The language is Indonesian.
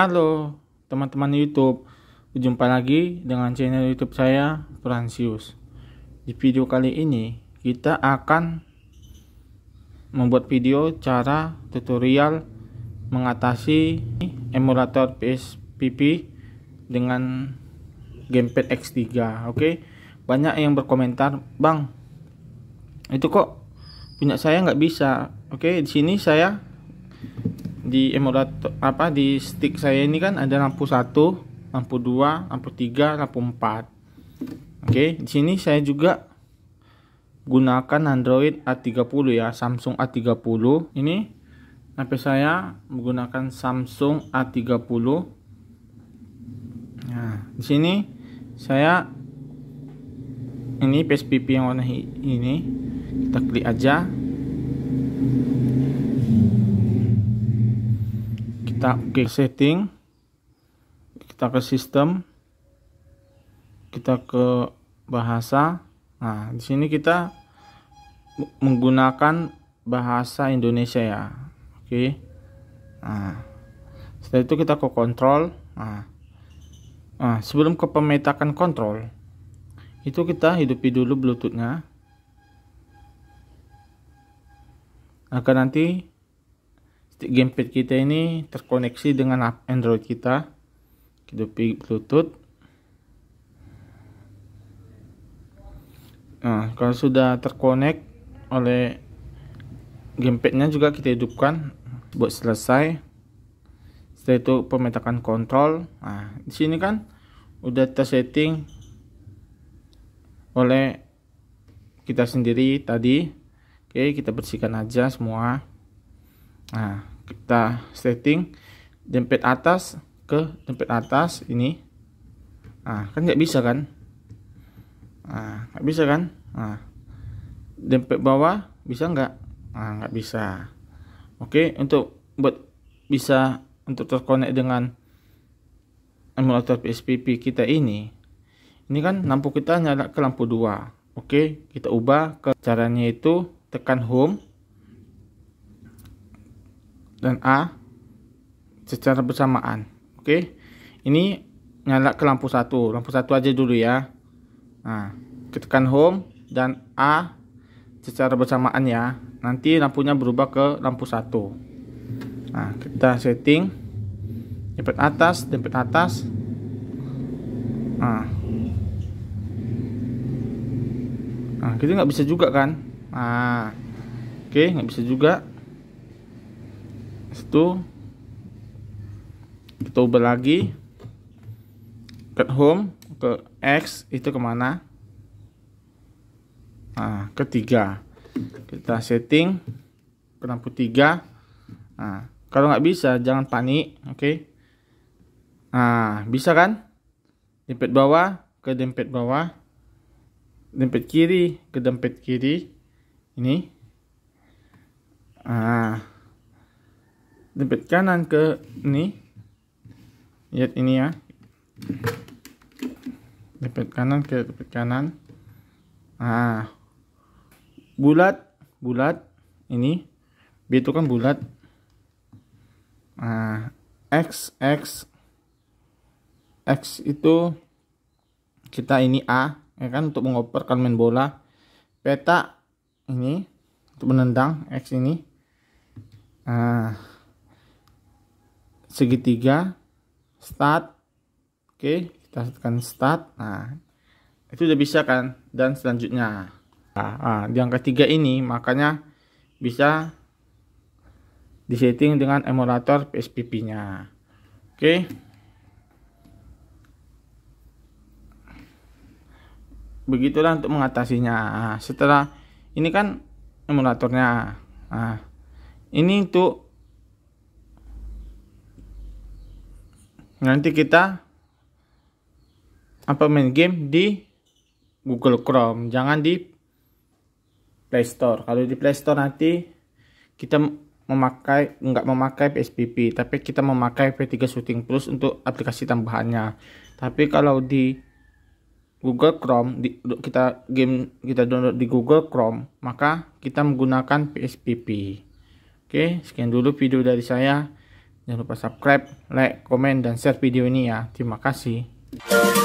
Halo teman-teman YouTube, berjumpa lagi dengan channel YouTube saya Fransius. Di video kali ini kita akan membuat video cara tutorial mengatasi emulator PSPP dengan gamepad X3. Oke, banyak yang berkomentar, Bang, itu kok punya saya nggak bisa. Oke, di sini saya di emulator apa di stick saya ini kan ada lampu 1, lampu 2, lampu 3, lampu 4. Oke, di sini saya juga gunakan Android A30 ya, Samsung A30. Ini HP saya menggunakan Samsung A30. Nah, di sini saya ini PSPP yang warna ini kita klik aja kita ke setting kita ke sistem kita ke bahasa nah di sini kita menggunakan bahasa Indonesia ya oke nah setelah itu kita ke kontrol nah, nah sebelum ke pemetakan kontrol itu kita hidupi dulu bluetoothnya agar nanti gamepad kita ini terkoneksi dengan Android kita kita pilih Bluetooth nah kalau sudah terkonek oleh gamepadnya juga kita hidupkan buat selesai setelah itu pemetakan kontrol nah di sini kan udah tersetting oleh kita sendiri tadi oke kita bersihkan aja semua nah kita setting dempet atas ke dempet atas ini nah kan nggak bisa kan nah nggak bisa kan nah dempet bawah bisa nggak nah nggak bisa oke untuk buat bisa untuk terkonek dengan emulator PSPP kita ini ini kan lampu kita nyala ke lampu 2 oke kita ubah ke caranya itu tekan home dan A secara bersamaan. Oke. Okay? Ini nyala ke lampu satu. Lampu satu aja dulu ya. Nah, ketekan home dan A secara bersamaan ya. Nanti lampunya berubah ke lampu satu. Nah, kita setting dempet atas, dempet atas. Nah. Nah, kita nggak bisa juga kan? Nah. Oke, okay, nggak bisa juga itu kita ubah lagi ke home ke X itu kemana nah ketiga kita setting ke lampu tiga nah kalau nggak bisa jangan panik oke okay? nah bisa kan dempet bawah ke dempet bawah dempet kiri ke dempet kiri ini ah debit kanan ke ini lihat ini ya debit kanan ke debit kanan nah bulat bulat ini B itu kan bulat nah X X X itu kita ini A ya kan untuk mengoperkan main bola peta ini untuk menendang X ini ah segitiga start oke kita tekan start nah itu udah bisa kan dan selanjutnya nah, nah, di tiga ini makanya bisa disetting dengan emulator PSPP nya oke begitulah untuk mengatasinya nah, setelah ini kan emulatornya nah ini untuk nanti kita apa main game di Google Chrome jangan di Play Store kalau di Play Store nanti kita memakai nggak memakai PSPP tapi kita memakai P3 Shooting Plus untuk aplikasi tambahannya tapi kalau di Google Chrome di, kita game kita download di Google Chrome maka kita menggunakan PSPP oke sekian dulu video dari saya Jangan lupa subscribe, like, komen, dan share video ini ya. Terima kasih.